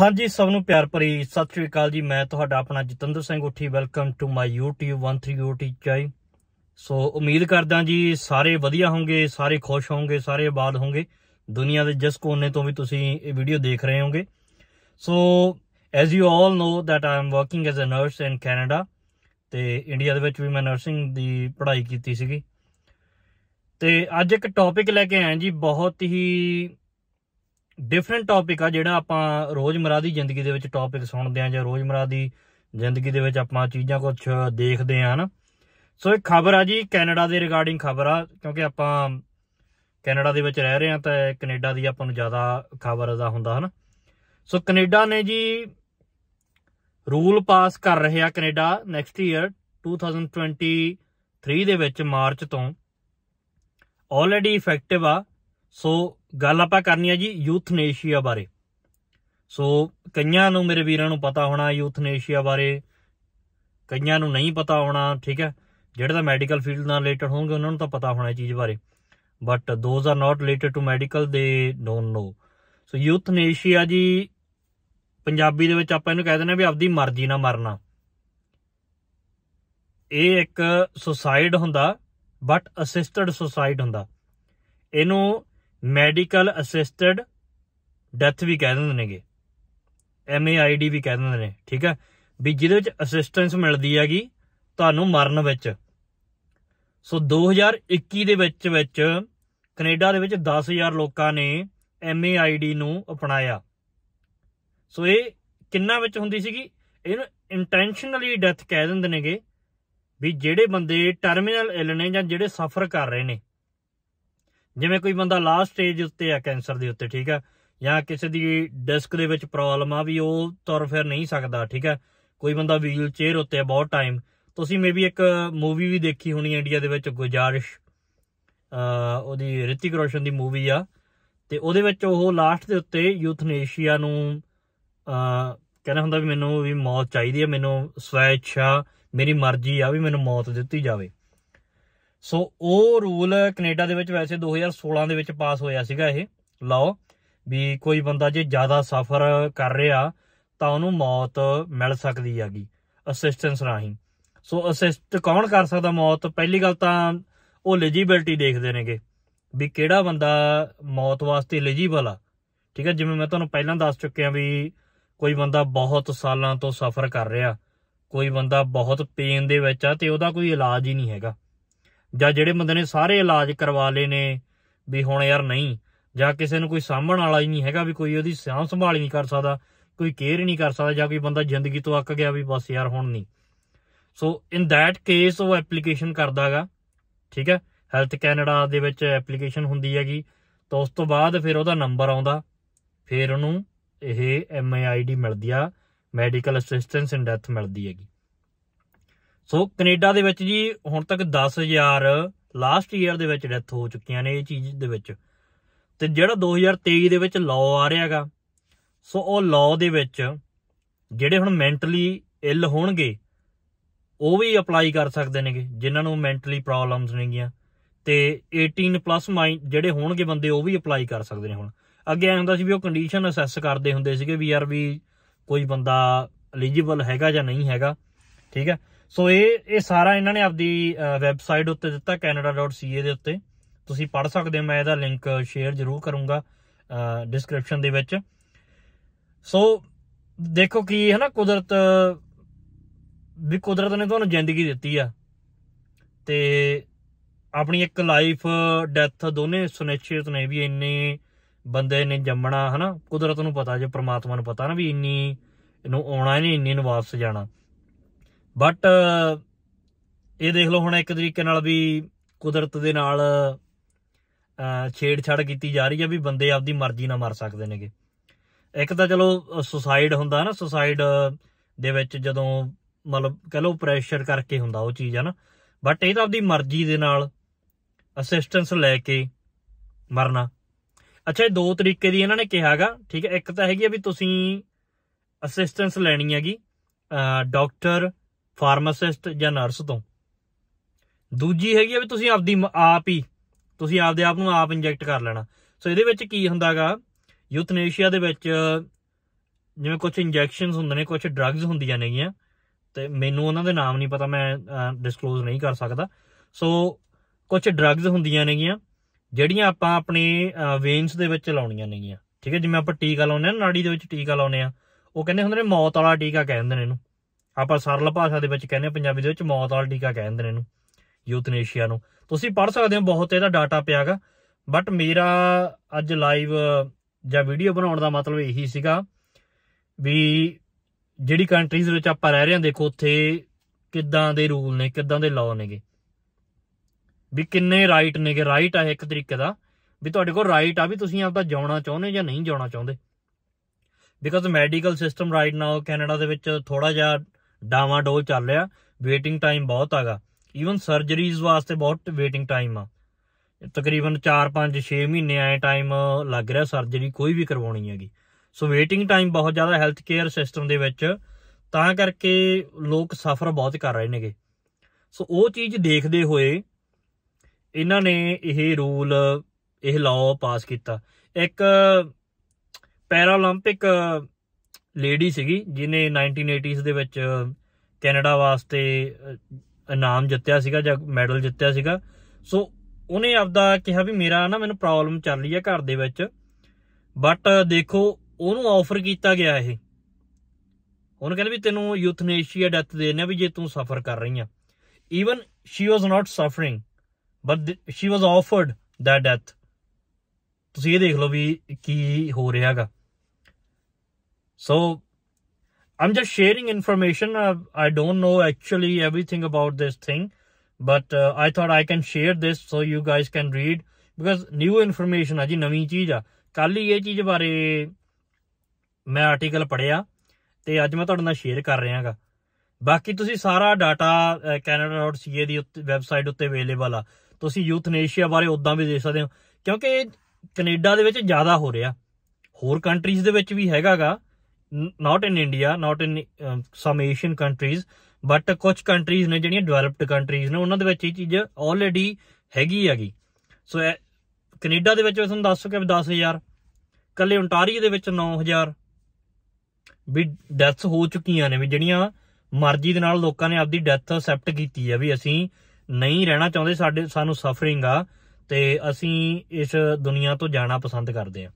ਹਾਂਜੀ ਸਭ ਨੂੰ ਪਿਆਰ ਭਰੀ ਸਤਿ ਸ਼੍ਰੀ ਅਕਾਲ ਜੀ ਮੈਂ ਤੁਹਾਡਾ ਆਪਣਾ ਜਤਿੰਦਰ ਸਿੰਘ ਉੱਠੀ welcome to my YouTube OT ਚਾਈ ਸੋ ਉਮੀਦ ਕਰਦਾ ਜੀ ਸਾਰੇ ਵਧੀਆ ਹੋਵੋਗੇ ਸਾਰੇ ਖੁਸ਼ ਹੋਵੋਗੇ ਸਾਰੇ ਆਬਾਦ ਹੋਵੋਗੇ ਦੁਨੀਆ ਦੇ ਜਿਸ ਕੋਨੇ ਤੋਂ ਵੀ ਤੁਸੀਂ ਇਹ ਵੀਡੀਓ ਦੇਖ ਰਹੇ ਹੋਗੇ so as you all know that I'm working as a nurse in Canada ਤੇ ਇੰਡੀਆ ਦੇ ਵਿੱਚ ਵੀ ਮੈਂ ਨਰਸਿੰਗ ਦੀ ਪੜ੍ਹਾਈ ਕੀਤੀ ਸੀਗੀ ਤੇ ਅੱਜ ਇੱਕ ਟੌਪਿਕ ਲੈ ਕੇ ਆਇਆ ਜੀ ਬਹੁਤ ਹੀ ਡਿਫਰੈਂਟ ਟੌਪਿਕ ਆ ਜਿਹੜਾ ਆਪਾਂ ਰੋਜ਼ਮਰਾ ਦੀ ਜ਼ਿੰਦਗੀ ਦੇ ਵਿੱਚ ਟੌਪਿਕ ਸੁਣਦੇ ਆ ਜਾਂ ਰੋਜ਼ਮਰਾ ਦੀ ਜ਼ਿੰਦਗੀ ਦੇ ਵਿੱਚ ਆਪਾਂ ਚੀਜ਼ਾਂ ਕੁਝ ਦੇਖਦੇ ਆ ਹਨ ਸੋ ਇੱਕ ਖਬਰ ਆ ਜੀ ਕੈਨੇਡਾ ਦੇ ਰਿਗਾਰਡਿੰਗ ਖਬਰ ਆ ਕਿਉਂਕਿ ਆਪਾਂ ਕੈਨੇਡਾ ਦੇ ਵਿੱਚ ਰਹਿ ਰਹੇ ਆ ਤਾਂ ਕੈਨੇਡਾ ਦੀ ਆਪਾਂ ਨੂੰ ਜ਼ਿਆਦਾ ਖਬਰ ਦਾ ਹੁੰਦਾ ਹਨ ਸੋ ਕੈਨੇਡਾ ਨੇ ਜੀ ਰੂਲ ਪਾਸ ਕਰ ਰਹੇ ਆ ਕੈਨੇਡਾ ਨੈਕਸਟ ਈਅਰ 2023 ਦੇ ਵਿੱਚ ਮਾਰਚ ਤੋਂ ਆਲਰੇਡੀ ਇਫੈਕਟਿਵ ਆ ਸੋ ਗੱਲ ਆਪਾਂ ਕਰਨੀ ਹੈ ਜੀ ਯੂਥਨੇਸ਼ੀਆ ਬਾਰੇ ਸੋ ਕਈਆਂ ਨੂੰ ਮੇਰੇ ਵੀਰਾਂ ਨੂੰ ਪਤਾ ਹੋਣਾ ਯੂਥਨੇਸ਼ੀਆ ਬਾਰੇ ਕਈਆਂ ਨੂੰ ਨਹੀਂ ਪਤਾ ਹੋਣਾ ਠੀਕ ਹੈ ਜਿਹੜੇ ਤਾਂ ਮੈਡੀਕਲ ਫੀਲਡ ਨਾਲ ਰਿਲੇਟਡ ਹੋਣਗੇ ਉਹਨਾਂ ਨੂੰ ਤਾਂ ਪਤਾ ਹੋਣਾ ਇਹ ਚੀਜ਼ ਬਾਰੇ but those are not related to medical ਦੇ ਡੋਨਟ ਨੋ ਸੋ ਯੂਥਨੇਸ਼ੀਆ ਜੀ ਪੰਜਾਬੀ ਦੇ ਵਿੱਚ ਆਪਾਂ ਇਹਨੂੰ ਕਹਿ ਦਿੰਦੇ ਆ ਵੀ ਆਪਦੀ ਮਰਜ਼ੀ ਨਾਲ ਮਰਨਾ ਇਹ ਇੱਕ ਸੁਸਾਈਡ ਹੁੰਦਾ ਬਟ ਅਸਿਸਟਡ ਸੁਸਾਈਡ ਹੁੰਦਾ ਇਹਨੂੰ ਮੈਡੀਕਲ ਅਸਿਸਟਡ ਡੈਥ ਵੀ ਕਹਿ ਦਿੰਦੇ ਨੇਗੇ ਐਮ ਏ ਆਈ ਡੀ ਵੀ ਕਹਿ ਦਿੰਦੇ ਨੇ ਠੀਕ ਹੈ ਵੀ ਜਿਹਦੇ ਵਿੱਚ ਅਸਿਸਟੈਂਸ ਮਿਲਦੀ ਹੈਗੀ ਤੁਹਾਨੂੰ ਮਰਨ ਵਿੱਚ ਸੋ 2021 ਦੇ ਵਿੱਚ ਵਿੱਚ ਕੈਨੇਡਾ ਦੇ ਵਿੱਚ 10000 ਲੋਕਾਂ ਨੇ ਐਮ ਏ ਆਈ ਡੀ ਨੂੰ ਅਪਣਾਇਆ ਸੋ ਇਹ ਕਿੰਨਾ ਵਿੱਚ ਹੁੰਦੀ ਸੀਗੀ ਇਹਨੂੰ ਇੰਟੈਂਸ਼ਨਲੀ ਡੈਥ ਕਹਿ ਦਿੰਦੇ ਨੇਗੇ ਵੀ ਜਿਹੜੇ ਬੰਦੇ ਟਰਮੀਨਲ ਇਲ ਨੇ ਜਾਂ ਜਿਹੜੇ ਸਫਰ ਕਰ ਰਹੇ ਨੇ ਜਿਵੇਂ ਕੋਈ ਬੰਦਾ ਲਾਸਟ ਸਟੇਜ ਉੱਤੇ ਆ ਕੈਂਸਰ ਦੇ ਉੱਤੇ ਠੀਕ ਆ ਜਾਂ ਕਿਸੇ ਦੀ ਡਿਸਕ ਦੇ ਵਿੱਚ ਪ੍ਰੋਬਲਮ ਆ ਵੀ ਉਹ ਤੁਰ ਫਿਰ ਨਹੀਂ ਸਕਦਾ ਠੀਕ ਆ ਕੋਈ ਬੰਦਾ ਵੀਲ ਚੇਅਰ ਉੱਤੇ ਆ ਬਹੁਤ ਟਾਈਮ ਤੁਸੀਂ ਮੇਬੀ ਇੱਕ ਮੂਵੀ ਵੀ ਦੇਖੀ ਹੋਣੀ ਇੰਡੀਆ ਦੇ ਵਿੱਚ ਗੁਜਾਰਿਸ਼ ਉਹਦੀ ਰਿਤਿਕ ਰੋਸ਼ਨ ਦੀ ਮੂਵੀ ਆ ਤੇ ਉਹਦੇ ਵਿੱਚ ਉਹ ਲਾਸਟ ਦੇ ਉੱਤੇ ਯੂਥਨੇਸ਼ੀਆ ਨੂੰ ਕਹਿੰਦਾ ਹੁੰਦਾ ਵੀ ਮੈਨੂੰ ਵੀ ਮੌਤ ਚਾਹੀਦੀ ਹੈ ਮੈਨੂੰ ਸਵੈ ਇੱਛਾ ਮੇਰੀ ਮਰਜ਼ੀ ਆ ਵੀ ਮੈਨੂੰ ਮੌਤ ਦਿੱਤੀ ਜਾਵੇ ਸੋ ਉਹ ਰੂਲ ਕੈਨੇਡਾ ਦੇ ਵਿੱਚ ਵੈਸੇ 2016 ਦੇ ਵਿੱਚ ਪਾਸ ਹੋਇਆ ਸੀਗਾ ਇਹ ਲਓ ਵੀ ਕੋਈ ਬੰਦਾ ਜੇ ਜ਼ਿਆਦਾ ਸਫ਼ਰ ਕਰ ਰਿਹਾ ਤਾਂ ਉਹਨੂੰ ਮੌਤ ਮਿਲ ਸਕਦੀ ਹੈਗੀ ਅਸਿਸਟੈਂਸ ਰਾਹੀਂ ਸੋ ਅਸਿਸਟ ਕੌਣ ਕਰ ਸਕਦਾ ਮੌਤ ਪਹਿਲੀ ਗੱਲ ਤਾਂ ਉਹ ਐਲੀਜੀਬਿਲਟੀ ਦੇਖਦੇ ਨੇਗੇ ਵੀ ਕਿਹੜਾ ਬੰਦਾ ਮੌਤ ਵਾਸਤੇ ਐਲੀਜੀਬਲ ਆ ਠੀਕ ਹੈ ਜਿਵੇਂ ਮੈਂ ਤੁਹਾਨੂੰ ਪਹਿਲਾਂ ਦੱਸ ਚੁੱਕਿਆ ਵੀ ਕੋਈ ਬੰਦਾ ਬਹੁਤ ਸਾਲਾਂ ਤੋਂ ਸਫ਼ਰ ਕਰ ਰਿਹਾ ਕੋਈ ਬੰਦਾ ਬਹੁਤ ਪੇਨ ਦੇ ਵਿੱਚ ਆ ਤੇ ਉਹਦਾ ਕੋਈ ਇਲਾਜ ਹੀ ਨਹੀਂ ਹੈਗਾ ਜਾਂ ਜਿਹੜੇ ਬੰਦੇ ਨੇ ਸਾਰੇ ਇਲਾਜ ਕਰਵਾ ਲਏ ਨੇ ਵੀ ਹੁਣ ਯਾਰ ਨਹੀਂ ਜਾਂ ਕਿਸੇ ਨੂੰ ਕੋਈ ਸਾਂਭਣ ਵਾਲਾ ਹੀ ਨਹੀਂ ਹੈਗਾ ਵੀ ਕੋਈ ਉਹਦੀ ਸਾਂਭ ਸੰਭਾਲ ਨਹੀਂ ਕਰ ਸਕਦਾ ਕੋਈ ਕੇਅਰ ਹੀ ਨਹੀਂ ਕਰ ਸਕਦਾ ਜਾਂ ਕੋਈ ਬੰਦਾ ਜ਼ਿੰਦਗੀ ਤੋਂ ਅੱਕ ਗਿਆ ਵੀ ਬਸ ਯਾਰ ਹੁਣ ਨਹੀਂ ਸੋ ਇਨ ਦੈਟ ਕੇਸ ਉਹ ਐਪਲੀਕੇਸ਼ਨ ਕਰਦਾਗਾ ਠੀਕ ਹੈ ਹੈਲਥ ਕੈਨੇਡਾ ਦੇ ਵਿੱਚ ਐਪਲੀਕੇਸ਼ਨ ਹੁੰਦੀ ਹੈਗੀ ਤਾਂ ਉਸ ਤੋਂ ਬਾਅਦ ਫਿਰ ਉਹਦਾ ਨੰਬਰ ਆਉਂਦਾ ਫਿਰ ਉਹਨੂੰ ਇਹ ਐਮਆਈਡੀ ਮਿਲਦੀ ਆ ਮੈਡੀਕਲ ਅਸਿਸਟੈਂਸ ਇਨ ਡੈਥ ਮਿਲਦੀ ਹੈਗੀ ਸੋ ਕੈਨੇਡਾ ਦੇ ਵਿੱਚ ਜੀ ਹੁਣ ਤੱਕ 10000 ਲਾਸਟ ਈਅਰ ਦੇ ਵਿੱਚ ਡੈਥ ਹੋ ਚੁੱਕੀਆਂ ਨੇ ਇਹ ਚੀਜ਼ ਦੇ ਵਿੱਚ ਤੇ ਜਿਹੜਾ 2023 ਦੇ ਵਿੱਚ ਲਾਅ ਆ ਰਿਹਾਗਾ ਸੋ ਉਹ ਲਾਅ ਦੇ ਵਿੱਚ ਜਿਹੜੇ ਹੁਣ ਮੈਂਟਲੀ ਇਲ ਹੋਣਗੇ ਉਹ ਵੀ ਅਪਲਾਈ ਕਰ ਸਕਦੇ ਨੇਗੇ ਜਿਨ੍ਹਾਂ ਨੂੰ ਮੈਂਟਲੀ ਪ੍ਰੋਬਲਮਸ ਨੇਗੀਆਂ ਤੇ 18 ਪਲੱਸ ਮਾਈਨ ਜਿਹੜੇ ਹੋਣਗੇ ਬੰਦੇ ਉਹ ਵੀ ਅਪਲਾਈ ਕਰ ਸਕਦੇ ਨੇ ਹੁਣ ਅੱਗੇ ਐਂ ਹੁੰਦਾ ਸੀ ਵੀ ਉਹ ਕੰਡੀਸ਼ਨ ਅਸੈਸ ਕਰਦੇ ਹੁੰਦੇ ਸੀਗੇ ਵੀ ਯਾਰ ਵੀ ਕੋਈ ਬੰਦਾ ਐਲੀਜੀਬਲ ਹੈਗਾ ਜਾਂ ਨਹੀਂ ਹੈਗਾ ਠੀਕ ਹੈ ਸੋ ਇਹ ਇਹ ਸਾਰਾ ਇਹਨਾਂ ਨੇ ਆਪਦੀ ਵੈਬਸਾਈਟ ਉੱਤੇ ਦਿੱਤਾ canada.ca ਦੇ ਉੱਤੇ ਤੁਸੀਂ ਪੜ੍ਹ ਸਕਦੇ ਹੋ ਮੈਂ ਇਹਦਾ ਲਿੰਕ ਸ਼ੇਅਰ ਜ਼ਰੂਰ ਕਰੂੰਗਾ ਡਿਸਕ੍ਰਿਪਸ਼ਨ ਦੇ ਵਿੱਚ ਸੋ ਦੇਖੋ ਕੀ ਹੈ ਨਾ ਕੁਦਰਤ ਵੀ ਕੁਦਰਤ ਨੇ ਤੁਹਾਨੂੰ ਜ਼ਿੰਦਗੀ ਦਿੱਤੀ ਆ ਤੇ ਆਪਣੀ ਇੱਕ ਲਾਈਫ ਡੈਥ ਦੋਨੇ ਸੁਨਿਸ਼ਚਿਤ ਨੇ ਵੀ ਇੰਨੇ ਬੰਦੇ ਨੇ ਜੰਮਣਾ ਹਨਾ ਕੁਦਰਤ ਨੂੰ ਪਤਾ ਜੇ ਪ੍ਰਮਾਤਮਾ ਨੂੰ ਪਤਾ ਨਾ ਵੀ ਇੰਨੀ ਨੂੰ ਆਉਣਾ ਨਹੀਂ ਇੰਨੇ ਨੂੰ ਵਾਪਸ ਜਾਣਾ ਬਟ ਇਹ ਦੇਖ ਲਓ ਹੁਣ ਇੱਕ ਤਰੀਕੇ ਨਾਲ ਵੀ ਕੁਦਰਤ ਦੇ ਨਾਲ ਛੇੜਛਾੜ ਕੀਤੀ ਜਾ ਰਹੀ ਹੈ ਵੀ ਬੰਦੇ ਆਪਦੀ ਮਰਜ਼ੀ ਨਾਲ ਮਰ ਸਕਦੇ ਨੇਗੇ ਇੱਕ ਤਾਂ ਚਲੋ ਸੁਸਾਈਡ ਹੁੰਦਾ ਨਾ ਸੁਸਾਈਡ ਦੇ ਵਿੱਚ ਜਦੋਂ ਮਤਲਬ ਕਹ ਲਓ ਪ੍ਰੈਸ਼ਰ ਕਰਕੇ ਹੁੰਦਾ ਉਹ ਚੀਜ਼ ਹੈ ਨਾ ਬਟ ਇਹ ਤਾਂ ਆਪਦੀ ਮਰਜ਼ੀ ਦੇ ਨਾਲ ਅਸਿਸਟੈਂਸ ਲੈ ਕੇ ਮਰਨਾ ਅੱਛਾ ਇਹ ਦੋ ਤਰੀਕੇ ਦੀ ਇਹਨਾਂ ਨੇ ਕਿਹਾਗਾ ਠੀਕ ਹੈ ਇੱਕ ਤਾਂ ਹੈਗੀ ਆ ਵੀ ਤੁਸੀਂ ਅਸਿਸਟੈਂਸ ਲੈਣੀ ਹੈਗੀ ਡਾਕਟਰ ਫਾਰਮਾਸਿਸਟ ਜਾਂ ਨਰਸ ਤੋਂ ਦੂਜੀ ਹੈਗੀ ਆ ਵੀ ਤੁਸੀਂ ਆਪਦੀ ਆਪ ਹੀ ਤੁਸੀਂ ਆਪਦੇ ਆਪ ਨੂੰ ਆਪ ਇੰਜੈਕਟ ਕਰ ਲੈਣਾ ਸੋ ਇਹਦੇ ਵਿੱਚ ਕੀ ਹੁੰਦਾਗਾ ਯੂਥਨੇਸ਼ੀਆ ਦੇ ਵਿੱਚ ਜਿਵੇਂ ਕੁਝ ਇੰਜੈਕਸ਼ਨਸ ਹੁੰਦੇ ਨੇ ਕੁਝ ਡਰੱਗਸ ਹੁੰਦੀਆਂ ਨੇਗੀਆਂ ਤੇ ਮੈਨੂੰ ਉਹਨਾਂ ਦੇ ਨਾਮ ਨਹੀਂ ਪਤਾ ਮੈਂ ਡਿਸਕਲੋਜ਼ ਨਹੀਂ ਕਰ ਸਕਦਾ ਸੋ ਕੁਝ ਡਰੱਗਸ ਹੁੰਦੀਆਂ ਨੇਗੀਆਂ ਜਿਹੜੀਆਂ ਆਪਾਂ ਆਪਣੇ ਵੇਨਸ ਦੇ ਵਿੱਚ ਲਾਉਣੀਆਂ ਨੇਗੀਆਂ ਠੀਕ ਹੈ ਜਿਵੇਂ ਆਪਾਂ ਟੀਕਾ ਲਾਉਂਦੇ ਆ ਨਾੜੀ ਦੇ ਵਿੱਚ ਟੀਕਾ ਲਾਉਂਦੇ ਆ ਉਹ ਕਹਿੰਦੇ ਹੁੰਦੇ ਨੇ ਮੌਤ ਵਾਲਾ ਟੀਕਾ ਕਹਿੰਦੇ ਨੇ ਇਹਨੂੰ ਆਪਾਂ ਸਰਲ ਭਾਸ਼ਾ ਦੇ ਵਿੱਚ ਕਹਿੰਦੇ ਆ ਪੰਜਾਬੀ ਦੇ ਵਿੱਚ ਮੌਤ ਵਾਲਾ ਟੀਕਾ ਕਹਿੰਦੇ ਨੇ ਇਹਨੂੰ ਯੂਥਨੇਸ਼ੀਆ ਨੂੰ ਤੁਸੀਂ ਪੜ ਸਕਦੇ ਹੋ ਬਹੁਤ ਇਹਦਾ ਡਾਟਾ ਪਿਆਗਾ ਬਟ ਮੇਰਾ ਅੱਜ ਲਾਈਵ ਜਾਂ ਵੀਡੀਓ ਬਣਾਉਣ ਦਾ ਮਤਲਬ ਇਹੀ ਸੀਗਾ ਵੀ ਜਿਹੜੀ ਕੰਟਰੀਜ਼ ਵਿੱਚ ਆਪਾਂ ਰਹਿ ਰਹੇ ਹਾਂ ਦੇਖੋ ਉੱਥੇ ਕਿੱਦਾਂ ਦੇ ਰੂਲ ਨੇ ਕਿੱਦਾਂ ਦੇ ਲਾਅ ਨੇਗੇ ਵੀ ਕਿੰਨੇ ਰਾਈਟ ਨੇਗੇ ਰਾਈਟ ਆ ਇੱਕ ਤਰੀਕੇ ਦਾ ਵੀ ਤੁਹਾਡੇ ਕੋਲ ਰਾਈਟ ਆ ਵੀ ਤੁਸੀਂ ਆਪਦਾ ਜਾਉਣਾ ਚਾਹੁੰਦੇ ਜਾਂ ਨਹੀਂ ਜਾਉਣਾ ਚਾਹੁੰਦੇ because medical system right now Canada ਦੇ ਵਿੱਚ ਥੋੜਾ ਜਿਹਾ ਡਾਵਾਡੋਲ ਚੱਲ ਰਿਹਾ ਵੇਟਿੰਗ ਟਾਈਮ ਬਹੁਤ ਆਗਾ ਈਵਨ ਸਰਜਰੀਜ਼ ਵਾਸਤੇ ਬਹੁਤ ਵੇਟਿੰਗ ਟਾਈਮ ਆ ਤਕਰੀਬਨ 4-5 6 ਮਹੀਨੇ ਆਏ ਟਾਈਮ ਲੱਗ ਰਿਹਾ ਸਰਜਰੀ ਕੋਈ ਵੀ ਕਰਵਾਉਣੀ ਹੈਗੀ ਸੋ ਵੇਟਿੰਗ ਟਾਈਮ ਬਹੁਤ ਜ਼ਿਆਦਾ ਹੈਲਥ ਕੇਅਰ ਸਿਸਟਮ ਦੇ ਵਿੱਚ ਤਾਂ ਕਰਕੇ ਲੋਕ ਸਫਰ ਬਹੁਤ ਕਰ ਰਹੇ ਨੇਗੇ ਸੋ ਉਹ ਚੀਜ਼ ਦੇਖਦੇ ਹੋਏ ਇਹਨਾਂ ਨੇ ਇਹ ਰੂਲ ਇਹ ਲਾਅ ਪਾਸ ਕੀਤਾ ਇੱਕ ਪੈਰਾਲੰਪਿਕ ਲੇਡੀ ਸੀਗੀ ਜਿਨੇ 1980s ਦੇ ਵਿੱਚ ਕੈਨੇਡਾ ਵਾਸਤੇ ਇਨਾਮ ਜਿੱਤਿਆ ਸੀਗਾ ਜਾਂ ਮੈਡਲ ਜਿੱਤਿਆ ਸੀਗਾ ਸੋ ਉਹਨੇ ਆਪਦਾ ਕਿਹਾ ਵੀ ਮੇਰਾ ਨਾ ਮੈਨੂੰ ਪ੍ਰੋਬਲਮ ਚੱਲ ਰਹੀ ਹੈ ਘਰ ਦੇ ਵਿੱਚ ਬਟ ਦੇਖੋ ਉਹਨੂੰ ਆਫਰ ਕੀਤਾ ਗਿਆ ਇਹ ਉਹਨੂੰ ਕਹਿੰਦੇ ਵੀ ਤੈਨੂੰ ਯੂਥਨੇਸ਼ੀਆ ਡੈਥ ਦੇ ਦੇਣੇ ਵੀ ਜੇ ਤੂੰ ਸਫਰ ਕਰ ਰਹੀ ਆ even she was not suffering but she was offered that death ਤੁਸੀਂ ਇਹ ਦੇਖ ਲਓ ਵੀ ਕੀ ਹੋ ਰਿਹਾਗਾ So I'm just sharing information. I, I don't know actually everything about this thing, but uh, I thought I can share this so you guys can read because new information ਅਜੀ ਨਵੀਂ ਚੀਜ਼ ਆ ਕੱਲ ਹੀ ਇਹ ਚੀਜ਼ ਬਾਰੇ ਮੈਂ ਆਰਟੀਕਲ ਪੜਿਆ ਤੇ ਅੱਜ ਮੈਂ ਤੁਹਾਡੇ ਨਾਲ ਸ਼ੇਅਰ ਕਰ ਰਿਹਾਗਾ ਬਾਕੀ ਤੁਸੀਂ ਸਾਰਾ ਡਾਟਾ canada.ca ਦੀ ਵੈਬਸਾਈਟ ਉੱਤੇ ਅਵੇਲੇਬਲ ਆ ਤੁਸੀਂ ਯੂਥਨੇਸ਼ੀਆ ਬਾਰੇ ਉਦਾਂ ਵੀ ਦੇਖ ਸਕਦੇ ਹੋ ਕਿਉਂਕਿ ਕੈਨੇਡਾ ਦੇ ਵਿੱਚ ਜ਼ਿਆਦਾ ਹੋ ਰਿਹਾ ਹੋਰ ਕੰਟਰੀਜ਼ ਦੇ ਵਿੱਚ ਵੀ ਹੈਗਾਗਾ not in India not in some Asian countries but ਕੁਝ ਕੰਟਰੀਜ਼ ਨੇ ਜਿਹੜੀਆਂ ਡਿਵੈਲਪਡ ਕੰਟਰੀਜ਼ ਨੇ ਉਹਨਾਂ ਦੇ ਵਿੱਚ ਇਹ ਚੀਜ਼ ਆਲਰੇਡੀ ਹੈਗੀ ਹੈਗੀ ਸੋ ਕੈਨੇਡਾ ਦੇ ਵਿੱਚ ਤੁਹਾਨੂੰ ਦੱਸ ਸਕਿਆ 10000 ਕੱਲੇ ਓਨਟਾਰੀਓ ਦੇ ਵਿੱਚ 9000 ਵੀ ਡੈਥਸ ਹੋ ਚੁੱਕੀਆਂ ਨੇ ਵੀ ਜਿਹੜੀਆਂ ਮਰਜ਼ੀ ਦੇ ਨਾਲ ਲੋਕਾਂ ਨੇ ਆਪਦੀ ਡੈਥ ਅਸੈਪਟ ਕੀਤੀ ਹੈ ਵੀ ਅਸੀਂ ਨਹੀਂ ਰਹਿਣਾ ਚਾਹੁੰਦੇ ਸਾਡੇ ਸਾਨੂੰ ਸਫਰਿੰਗ ਆ ਤੇ ਅਸੀਂ ਇਸ ਦੁਨੀਆ ਤੋਂ ਜਾਣਾ ਪਸੰਦ ਕਰਦੇ ਆ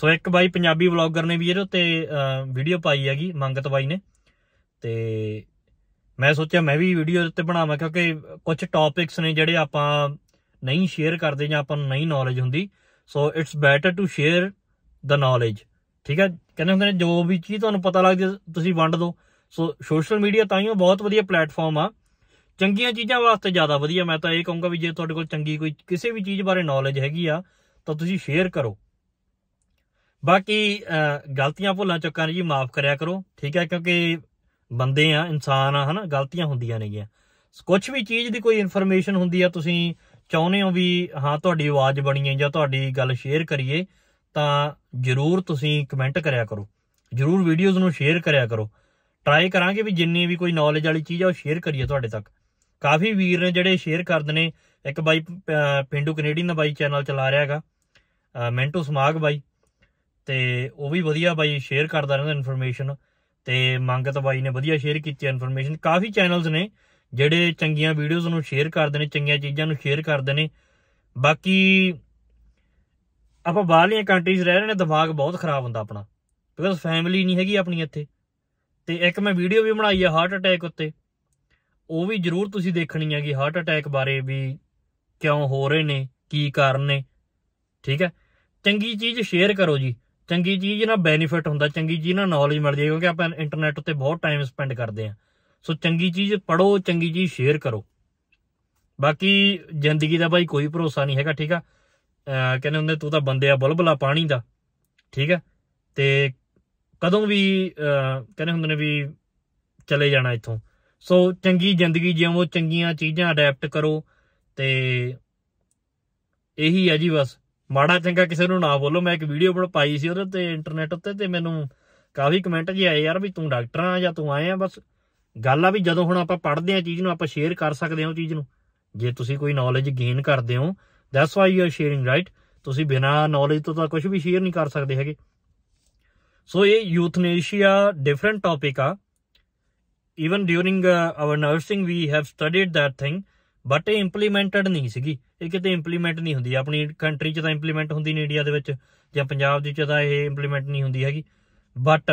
ਸੋ ਇੱਕ ਬਾਈ ਪੰਜਾਬੀ ਵਲੌਗਰ ਨੇ ਵੀ ਇਹਦੇ ਉੱਤੇ ਵੀਡੀਓ ਪਾਈ ਹੈਗੀ ਮੰਗਤ ਬਾਈ ਨੇ ਤੇ ਮੈਂ ਸੋਚਿਆ ਮੈਂ ਵੀ ਵੀਡੀਓ ਉੱਤੇ ਬਣਾਵਾਂ ਕਿਉਂਕਿ ਕੁਝ ਟੌਪਿਕਸ ਨੇ ਜਿਹੜੇ ਆਪਾਂ ਨਹੀਂ ਸ਼ੇਅਰ ਕਰਦੇ ਜਾਂ ਆਪਾਂ ਨੂੰ ਨਹੀਂ ਨੌਲੇਜ ਹੁੰਦੀ so it's better to share the knowledge ਠੀਕ ਹੈ ਕਹਿੰਦੇ ਹੁੰਦੇ ਨੇ ਜੋ ਵੀ ਚੀਜ਼ ਤੁਹਾਨੂੰ ਪਤਾ ਲੱਗਦੀ ਤੁਸੀਂ ਵੰਡ ਦਿਓ ਸੋ ਸੋਸ਼ਲ ਮੀਡੀਆ ਤਾਂ ਹੀ ਉਹ ਬਹੁਤ ਵਧੀਆ ਪਲੇਟਫਾਰਮ ਆ ਚੰਗੀਆਂ ਚੀਜ਼ਾਂ ਵਾਸਤੇ ਜ਼ਿਆਦਾ ਵਧੀਆ ਮੈਂ ਤਾਂ ਇਹ ਕਹੂੰਗਾ ਵੀ ਜੇ ਤੁਹਾਡੇ ਕੋਲ ਚੰਗੀ ਕੋਈ ਕਿਸੇ ਵੀ ਚੀਜ਼ ਬਾਰੇ ਨੌਲੇਜ ਹੈਗੀ ਆ ਤਾਂ ਤੁਸੀਂ ਸ਼ੇਅਰ ਕਰੋ ਬਾਕੀ ਗਲਤੀਆਂ ਭੁੱਲਾਂ ਚੁੱਕਾਂ ਨੇ ਜੀ ਮਾਫ ਕਰਿਆ ਕਰੋ ਠੀਕ ਹੈ ਕਿਉਂਕਿ ਬੰਦੇ ਆ ਇਨਸਾਨ ਆ ਹਨਾ ਗਲਤੀਆਂ ਹੁੰਦੀਆਂ ਨੇਗੀਆਂ ਕੁਝ ਵੀ ਚੀਜ਼ ਦੀ ਕੋਈ ਇਨਫੋਰਮੇਸ਼ਨ ਹੁੰਦੀ ਆ ਤੁਸੀਂ ਚਾਹੁੰਦੇ ਹੋ ਵੀ ਹਾਂ ਤੁਹਾਡੀ ਆਵਾਜ਼ ਬਣੀ ਹੈ ਜਾਂ ਤੁਹਾਡੀ ਗੱਲ ਸ਼ੇਅਰ ਕਰੀਏ ਤਾਂ ਜਰੂਰ ਤੁਸੀਂ ਕਮੈਂਟ ਕਰਿਆ ਕਰੋ ਜਰੂਰ ਵੀਡੀਓਜ਼ ਨੂੰ ਸ਼ੇਅਰ ਕਰਿਆ ਕਰੋ ਟਰਾਈ ਕਰਾਂਗੇ ਵੀ ਜਿੰਨੀ ਵੀ ਕੋਈ ਨੌਲੇਜ ਵਾਲੀ ਚੀਜ਼ ਆ ਉਹ ਸ਼ੇਅਰ ਕਰੀਏ ਤੁਹਾਡੇ ਤੱਕ ਕਾਫੀ ਵੀਰ ਨੇ ਜਿਹੜੇ ਸ਼ੇਅਰ ਕਰਦੇ ਨੇ ਇੱਕ ਬਾਈ ਪਿੰਡੂ ਕੈਨੇਡੀਅਨ ਦਾ ਬਾਈ ਚੈਨਲ ਚਲਾ ਰਿਹਾ ਹੈਗਾ ਮੈਂਟੋ ਸਮਾਗ ਬਾਈ ਤੇ ਉਹ ਵੀ ਵਧੀਆ ਬਾਈ ਸ਼ੇਅਰ ਕਰਦਾ ਰਹਿੰਦਾ ਇਨਫੋਰਮੇਸ਼ਨ ਤੇ ਮੰਗਤ ਬਾਈ ਨੇ ਵਧੀਆ ਸ਼ੇਅਰ ਕੀਤੀ ਇਨਫੋਰਮੇਸ਼ਨ ਕਾਫੀ ਚੈਨਲਸ ਨੇ ਜਿਹੜੇ ਚੰਗੀਆਂ ਵੀਡੀਓਜ਼ ਨੂੰ ਸ਼ੇਅਰ ਕਰਦੇ ਨੇ ਚੰਗੀਆਂ ਚੀਜ਼ਾਂ ਨੂੰ ਸ਼ੇਅਰ ਕਰਦੇ ਨੇ ਬਾਕੀ ਆਪਾਂ ਬਾਹਰਲੀਆਂ ਕੰਟਰੀਜ਼ ਰਹਿ ਰਹੇ ਨੇ ਦਿਮਾਗ ਬਹੁਤ ਖਰਾਬ ਹੁੰਦਾ ਆਪਣਾ ਬਿਕਾਜ਼ ਫੈਮਿਲੀ ਨਹੀਂ ਹੈਗੀ ਆਪਣੀ ਇੱਥੇ ਤੇ ਇੱਕ ਮੈਂ ਵੀਡੀਓ ਵੀ ਬਣਾਈ ਆ ਹਾਰਟ ਅਟੈਕ ਉੱਤੇ ਉਹ ਵੀ ਜ਼ਰੂਰ ਤੁਸੀਂ ਦੇਖਣੀ ਹੈਗੀ ਹਾਰਟ ਅਟੈਕ ਬਾਰੇ ਵੀ ਕਿਉਂ ਹੋ ਰਹੇ ਨੇ ਕੀ ਕਾਰਨ ਨੇ ਠੀਕ ਹੈ ਚੰਗੀ ਚੀਜ਼ ਸ਼ੇਅਰ ਕਰੋ ਜੀ ਚੰਗੀ ਚੀਜ਼ ਨਾਲ ਬੈਨੀਫਿਟ ਹੁੰਦਾ ਚੰਗੀ ਚੀਜ਼ ਨਾਲ ਨੌਲੇਜ ਮਿਲ ਜਾਏ ਕਿਉਂਕਿ ਆਪਾਂ ਇੰਟਰਨੈਟ ਉੱਤੇ ਬਹੁਤ ਟਾਈਮ ਸਪੈਂਡ ਕਰਦੇ ਆ ਸੋ ਚੰਗੀ ਚੀਜ਼ ਪੜੋ ਚੰਗੀ ਚੀਜ਼ ਸ਼ੇਅਰ ਕਰੋ ਬਾਕੀ ਜ਼ਿੰਦਗੀ ਦਾ ਬਾਈ ਕੋਈ ਭਰੋਸਾ ਨਹੀਂ ਹੈਗਾ ਠੀਕ ਆ ਕਹਿੰਦੇ ਹੁੰਦੇ ਤੂੰ ਤਾਂ ਬੰਦੇ ਆ ਬੁਲਬਲਾ ਪਾਣੀ ਦਾ ਠੀਕ ਆ ਤੇ ਕਦੋਂ ਵੀ ਕਹਿੰਦੇ ਹੁੰਦੇ ਨੇ ਵੀ ਚਲੇ ਜਾਣਾ ਇੱਥੋਂ ਸੋ ਚੰਗੀ ਜ਼ਿੰਦਗੀ ਜਿਵੇਂ ਚੰਗੀਆਂ ਚੀਜ਼ਾਂ ਅਡਾਪਟ ਕਰੋ ਤੇ ਇਹੀ ਆ ਜੀ ਬਸ ਮਾੜਾ ਚੰਗਾ ਕਿਸੇ ਨੂੰ ਨਾ ਬੋਲੋ ਮੈਂ ਇੱਕ ਵੀਡੀਓ ਬਣ ਪਾਈ ਸੀ ਉਹਦੇ ਤੇ ਇੰਟਰਨੈਟ ਉੱਤੇ ਤੇ ਮੈਨੂੰ ਕਾਫੀ ਕਮੈਂਟ ਜੀ ਆਏ ਯਾਰ ਵੀ ਤੂੰ ਡਾਕਟਰ ਆ ਜਾਂ ਤੂੰ ਆਏ ਆ ਬਸ ਗੱਲ ਆ ਵੀ ਜਦੋਂ ਹੁਣ ਆਪਾਂ ਪੜ੍ਹਦੇ ਆ ਚੀਜ਼ ਨੂੰ ਆਪਾਂ ਸ਼ੇਅਰ ਕਰ ਸਕਦੇ ਹਾਂ ਉਹ ਚੀਜ਼ ਨੂੰ ਜੇ ਤੁਸੀਂ ਕੋਈ ਨੌਲੇਜ ਗੇਨ ਕਰਦੇ ਹੋ that's why you are sharing right ਤੁਸੀਂ ਬਿਨਾ ਨੌਲੇਜ ਤੋਂ ਤਾਂ ਕੁਝ ਵੀ ਸ਼ੇਅਰ ਨਹੀਂ ਕਰ ਸਕਦੇ ਹੈਗੇ ਸੋ ਇਹ ਯੂਥਨੇਸ਼ੀਆ ਡਿਫਰੈਂਟ ਟਾਪਿਕ ਆ even during our nursing we have studied that thing but ਇਹ ਇੰਪਲੀਮੈਂਟਡ ਨਹੀਂ ਸੀਗੀ ਇਹ ਕਿਤੇ ਇੰਪਲੀਮੈਂਟ ਨਹੀਂ ਹੁੰਦੀ ਆਪਣੀ ਕੰਟਰੀ 'ਚ ਤਾਂ ਇੰਪਲੀਮੈਂਟ ਹੁੰਦੀ ਨਹੀਂ ਇੰਡੀਆ ਦੇ ਵਿੱਚ ਜਾਂ ਪੰਜਾਬ ਦੇ 'ਚ ਤਾਂ ਇਹ ਇੰਪਲੀਮੈਂਟ ਨਹੀਂ ਹੁੰਦੀ ਹੈਗੀ ਬਟ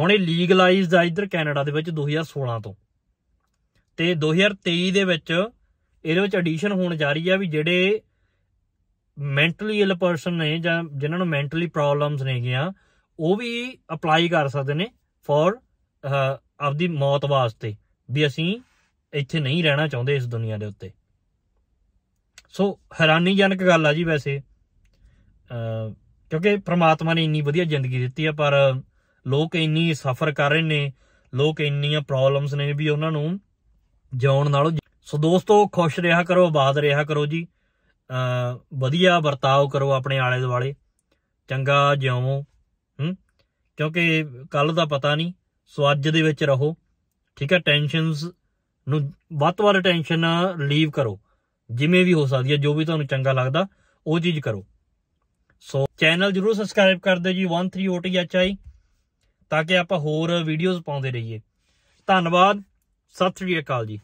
ਹੁਣ ਇਹ ਲੀਗਲਾਈਜ਼ਡ ਆ ਇਧਰ ਕੈਨੇਡਾ ਦੇ ਵਿੱਚ 2016 ਤੋਂ ਤੇ 2023 ਦੇ ਵਿੱਚ ਇਹਦੇ ਵਿੱਚ ਐਡੀਸ਼ਨ ਹੋਣ ਜਾ ਰਹੀ ਆ ਵੀ ਜਿਹੜੇ ਮੈਂਟਲੀ ਇਲ ਪਰਸਨ ਨੇ ਜਾਂ ਜਿਨ੍ਹਾਂ ਨੂੰ ਮੈਂਟਲੀ ਪ੍ਰੋਬਲਮਸ ਨੇਗੀਆਂ ਉਹ ਵੀ ਅਪਲਾਈ ਕਰ ਸਕਦੇ ਨੇ ਫੋਰ ਆਪਦੀ ਮੌਤ ਵਾਸਤੇ ਵੀ ਅਸੀਂ ਇੱਥੇ ਨਹੀਂ ਰਹਿਣਾ ਚਾਹੁੰਦੇ ਇਸ ਦੁਨੀਆ ਦੇ ਉੱਤੇ ਸੋ ਹੈਰਾਨੀਜਨਕ ਗੱਲ ਆ ਜੀ ਵੈਸੇ ਕਿਉਂਕਿ ਪ੍ਰਮਾਤਮਾ ਨੇ ਇੰਨੀ ਵਧੀਆ ਜ਼ਿੰਦਗੀ ਦਿੱਤੀ ਆ ਪਰ ਲੋਕ ਇੰਨੀ ਸਫਰ ਕਰ ਰਹੇ ਨੇ ਲੋਕ ਇੰਨੀਆਂ ਪ੍ਰੋਬਲਮਸ ਨੇ ਵੀ ਉਹਨਾਂ ਨੂੰ ਜਿਉਣ ਨਾਲੋਂ ਸੋ ਦੋਸਤੋ ਖੁਸ਼ ਰਿਹਾ ਕਰੋ ਆਬਾਦ ਰਿਹਾ ਕਰੋ ਜੀ ਵਧੀਆ ਵਰਤਾਓ ਕਰੋ ਆਪਣੇ ਆਲੇ ਦੁਆਲੇ ਚੰਗਾ ਜਿਉਵੋ ਹੂੰ ਕਿਉਂਕਿ ਕੱਲ ਦਾ ਪਤਾ ਨਹੀਂ ਸੋ ਅੱਜ ਦੇ ਵਿੱਚ ਰਹੋ ਠੀਕ ਹੈ ਟੈਨਸ਼ਨਸ ਨੂੰ ਵੱਧ ਤੋਂ ਵੱਧ ਟੈਨਸ਼ਨ ਰਿਲੀਵ ਕਰੋ ਜਿਵੇਂ ਵੀ ਹੋ ਸਕਦੀ ਹੈ ਜੋ ਵੀ ਤੁਹਾਨੂੰ ਚੰਗਾ ਲੱਗਦਾ ਉਹ ਚੀਜ਼ ਕਰੋ ਸੋ ਚੈਨਲ ਜਰੂਰ ਸਬਸਕ੍ਰਾਈਬ ਕਰ ਦਿਓ ਜੀ 13OTHI ਤਾਂ ਕਿ ਆਪਾਂ ਹੋਰ ਵੀਡੀਓਜ਼ ਪਾਉਂਦੇ ਰਹੀਏ ਧੰਨਵਾਦ ਸਤਿ ਸ੍ਰੀ ਅਕਾਲ ਜੀ